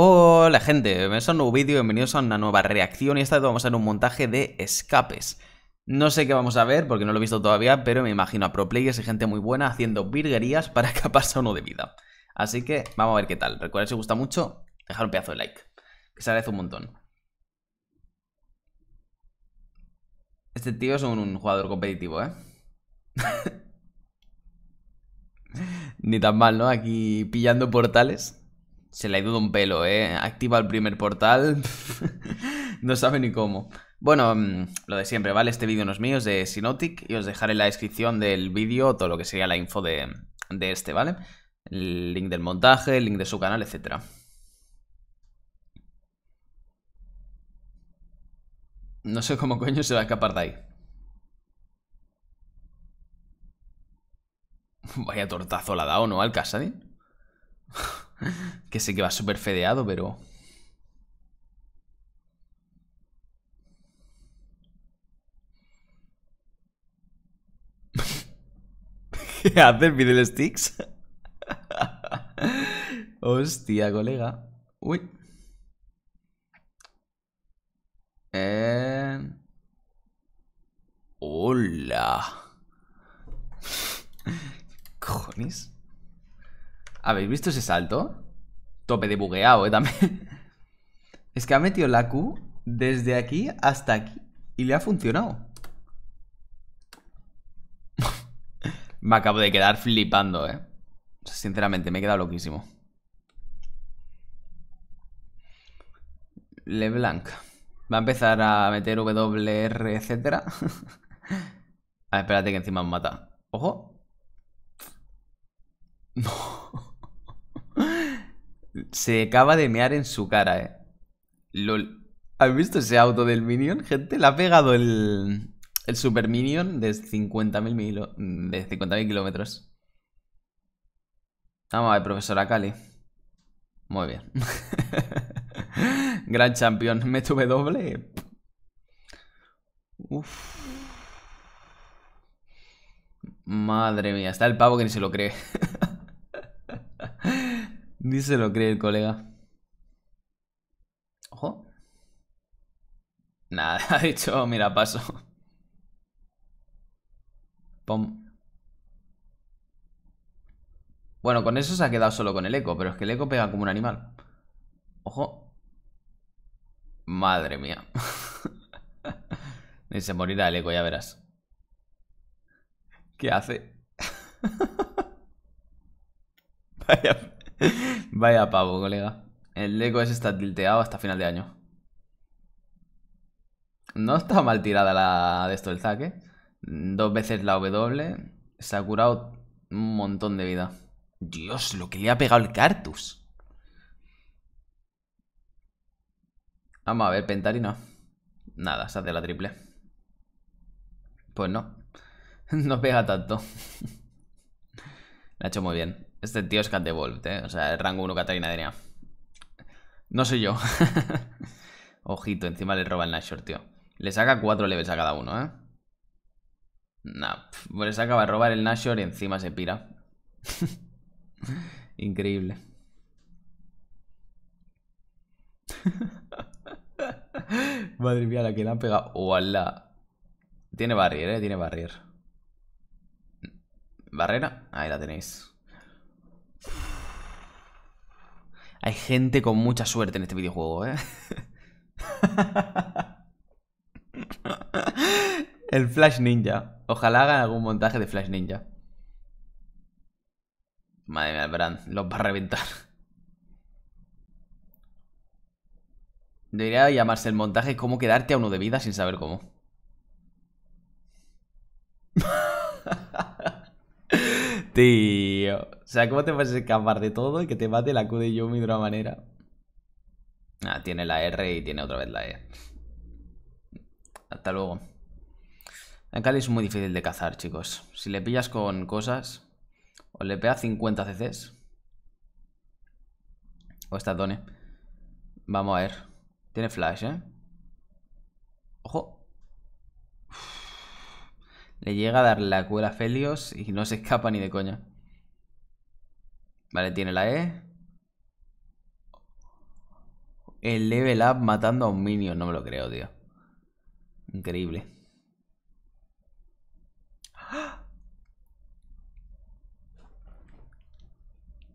Hola gente, a un nuevo vídeo, bienvenidos a una nueva reacción y esta vez vamos a ver un montaje de escapes. No sé qué vamos a ver porque no lo he visto todavía, pero me imagino a pro players y gente muy buena haciendo virguerías para que pase uno de vida. Así que vamos a ver qué tal. Recuerden, si os gusta mucho, dejar un pedazo de like, que se agradece un montón. Este tío es un, un jugador competitivo, ¿eh? Ni tan mal, ¿no? Aquí pillando portales se le ha ido un pelo, ¿eh? Activa el primer portal. no sabe ni cómo. Bueno, mm, lo de siempre, ¿vale? Este vídeo no es mío, es de Sinotic. Y os dejaré en la descripción del vídeo todo lo que sería la info de, este, ¿vale? El link del montaje, el link de su canal, etc. No sé cómo coño se va a escapar de ahí. Vaya tortazo la ha dado, ¿no? Al Casadin. que sé que va súper fedeado, pero... ¿Qué haces, Middle Sticks? Hostia, colega. Uy. Eh... Hola. ¿Cojones? ¿Habéis visto ese salto? Tope de bugueado, ¿eh? También. es que ha metido la Q desde aquí hasta aquí y le ha funcionado. me acabo de quedar flipando, ¿eh? sinceramente, me he quedado loquísimo. LeBlanc. Va a empezar a meter WR, etcétera. a ver, espérate que encima me mata. ¡Ojo! No. Se acaba de mear en su cara, eh. LOL. visto ese auto del Minion? Gente, le ha pegado el, el Super Minion de 50.000 de 50 kilómetros. Vamos a ver, profesora Cali. Muy bien. Gran campeón. Me tuve doble. Madre mía, está el pavo que ni se lo cree se lo cree el colega. Ojo. Nada, ha dicho, mira, paso. Pom. Bueno, con eso se ha quedado solo con el eco, pero es que el eco pega como un animal. Ojo. Madre mía. Ni se morirá el eco, ya verás. ¿Qué hace? Vaya Vaya pavo, colega. El lego es está tilteado hasta final de año. No está mal tirada la de esto el saque. Dos veces la W. Se ha curado un montón de vida. Dios, lo que le ha pegado el Cartus. Vamos a ver, no Nada, se hace la triple. Pues no. No pega tanto. la ha hecho muy bien. Este tío es Cat Devolved, ¿eh? O sea, el rango 1 Catalina Denia. No soy yo. Ojito, encima le roba el Nashor, tío. Le saca 4 levels a cada uno, ¿eh? Nah, pff, pues le saca va a robar el Nashor y encima se pira. Increíble. Madre mía, la que le han pegado. ¡Hola! Tiene barrier, eh, tiene barrier. ¿Barrera? Ahí la tenéis. Hay gente con mucha suerte en este videojuego, ¿eh? El Flash Ninja. Ojalá hagan algún montaje de Flash Ninja. Madre mía, Brand, los va a reventar. Debería llamarse el montaje cómo quedarte a uno de vida sin saber cómo. Tío. O sea, ¿cómo te a escapar de todo y que te mate la Q de Yumi de una manera? Ah, tiene la R y tiene otra vez la E. Hasta luego. Akali es muy difícil de cazar, chicos. Si le pillas con cosas, o le pega 50 CCs. O está Done. Vamos a ver. Tiene flash, ¿eh? Ojo. Le llega a dar la cuela a Felios y no se escapa ni de coña. Vale, tiene la E. El level up matando a un minion. No me lo creo, tío. Increíble. ¡Ah!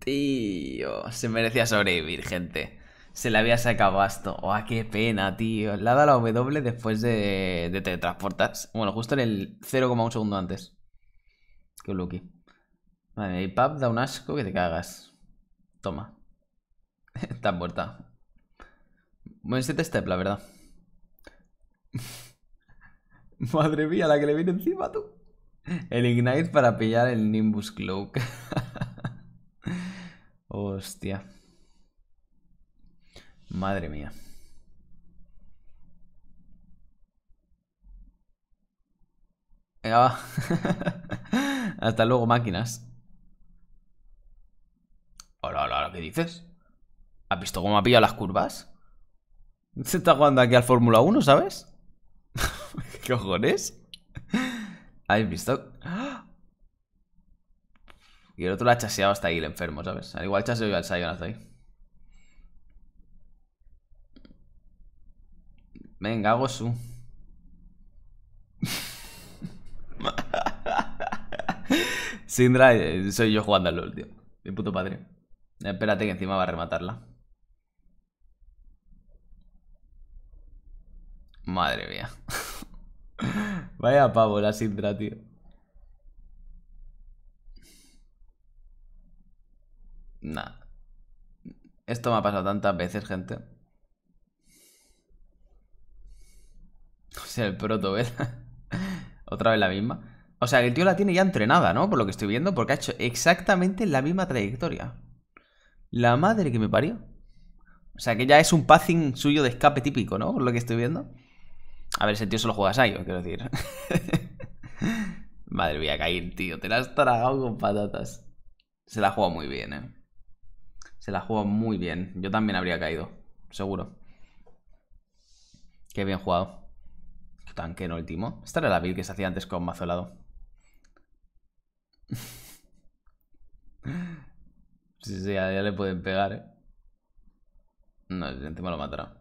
Tío, se merecía sobrevivir, gente se le había sacado esto. ¡Oh, qué pena, tío! Le ha dado la W después de, de transportas Bueno, justo en el 0,1 segundo antes. Qué lucky. Vale, el pub da un asco que te cagas. Toma. Está muerta. Buen 7 step, la verdad. Madre mía, la que le viene encima tú. El Ignite para pillar el Nimbus Cloak. Hostia. Madre mía. Hasta luego, máquinas. Hola, hola, ¿qué dices? ¿Has visto cómo ha pillado las curvas? Se está jugando aquí al Fórmula 1, ¿sabes? ¿Qué cojones? ¿Has visto? Y el otro la ha chaseado hasta ahí, el enfermo, ¿sabes? Al igual chaseo yo al Sion hasta ahí. Venga, hago su. Sindra, eh, soy yo jugando al LOL, tío. Mi puto padre. Espérate que encima va a rematarla. Madre mía. Vaya pavo la Sindra, tío. Nah. Esto me ha pasado tantas veces, gente. es el proto, ¿verdad? Otra vez la misma. O sea, que el tío la tiene ya entrenada, ¿no? Por lo que estoy viendo, porque ha hecho exactamente la misma trayectoria. La madre que me parió. O sea, que ya es un passing suyo de escape típico, ¿no? Por lo que estoy viendo. A ver, ese tío lo juega Sayo, quiero decir. madre a caer, tío. Te la has tragado con patatas. Se la juega muy bien, ¿eh? Se la juega muy bien. Yo también habría caído, seguro. Qué bien jugado. Tanque en último último. Esta era la build que se hacía antes con mazolado. sí, sí, ya, le pueden pegar, eh. No, encima lo matará.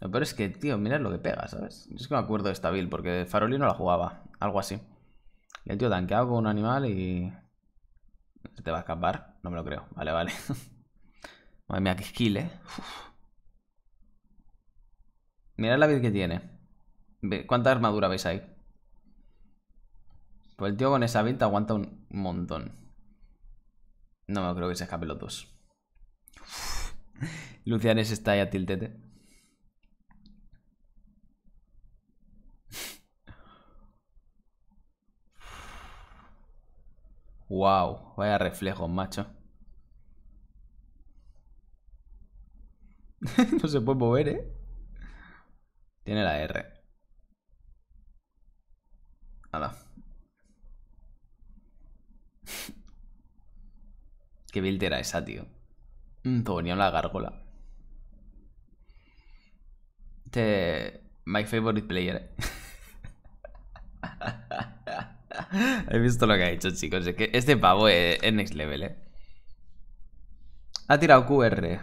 Lo peor es que, tío, mirad lo que pega, ¿sabes? es que me acuerdo de esta build, porque Farolino la jugaba. Algo así. Y el tío tanqueado con un animal y... ¿Se te va a escapar? No me lo creo. Vale, vale. Madre mía, qué skill, ¿eh? Mirad la build que tiene. ¿Cuánta armadura veis ahí? Pues el tío con esa venta aguanta un montón. No me creo que se escape los dos. Lucianes está ya, tiltete. wow, vaya reflejo, macho. no se puede mover, ¿eh? Tiene la R nada ¿Qué build era esa, tío? Mm, ponía la gárgola. Este... My favorite player. He visto lo que ha hecho, chicos. Es que este pavo es, next level, ¿eh? Ha tirado QR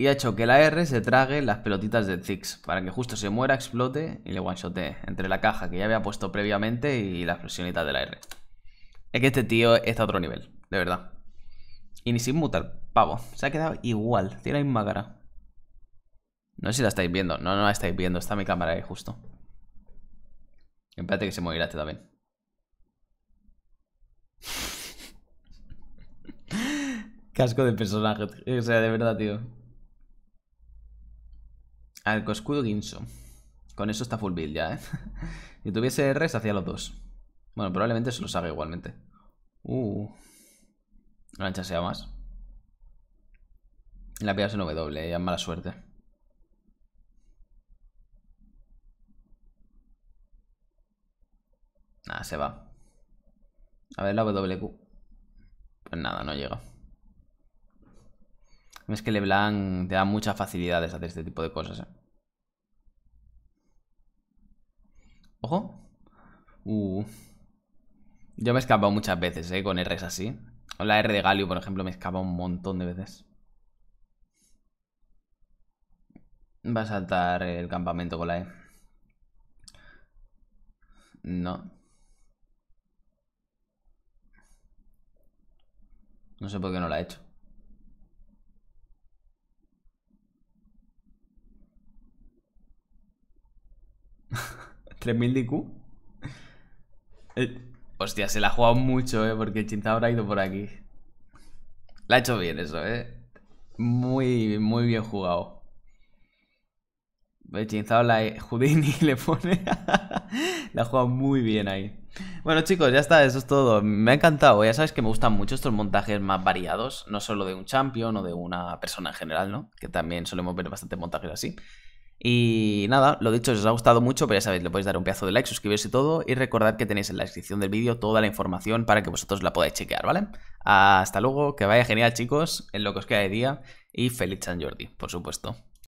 y ha hecho que la R se trague las pelotitas de Zix para que justo se muera, explote y le one-shotee entre la caja que ya había puesto previamente y la explosionita de la R. Es que este tío está a otro nivel, de verdad. Y ni sin mutar, pavo. Se ha quedado igual, tiene la misma cara. No sé si la estáis viendo, no, no la estáis viendo, está mi cámara ahí justo. Espérate que se morirá este también. Casco de personaje, o sea, de verdad, tío escudo Guinso. Con eso está full build ya, ¿eh? si tuviese R, se hacía los dos. Bueno, probablemente se los haga igualmente. Uh. No sea más. La es una W, ya mala suerte. Nada, ah, se va. A ver la WQ. Pues nada, no llega. Es que LeBlanc te da muchas facilidades hacer este tipo de cosas, ¿eh? Ojo. Uh. Yo me he escapado muchas veces, ¿eh? Con Rs así. La R de Galio, por ejemplo, me escapa un montón de veces. Va a saltar el campamento con la E. No. No sé por qué no la he hecho. 3000 de IQ. hostia, se la ha jugado mucho, ¿eh? Porque el chinzao ha ido por aquí. La ha hecho bien eso, ¿eh? Muy, muy bien jugado. Eh, chinzao eh, la Houdini le pone... la ha jugado muy bien ahí. Bueno chicos, ya está, eso es todo. Me ha encantado, ya sabéis que me gustan mucho estos montajes más variados, no solo de un champion o de una persona en general, ¿no? Que también solemos ver bastante montajes así. Y nada, lo dicho, si os ha gustado mucho, pero pues ya sabéis, le podéis dar un pedazo de like, suscribiros y todo, y recordad que tenéis en la descripción del vídeo toda la información para que vosotros la podáis chequear, ¿vale? Hasta luego, que vaya genial chicos, en lo que os queda de día, y feliz San Jordi, por supuesto.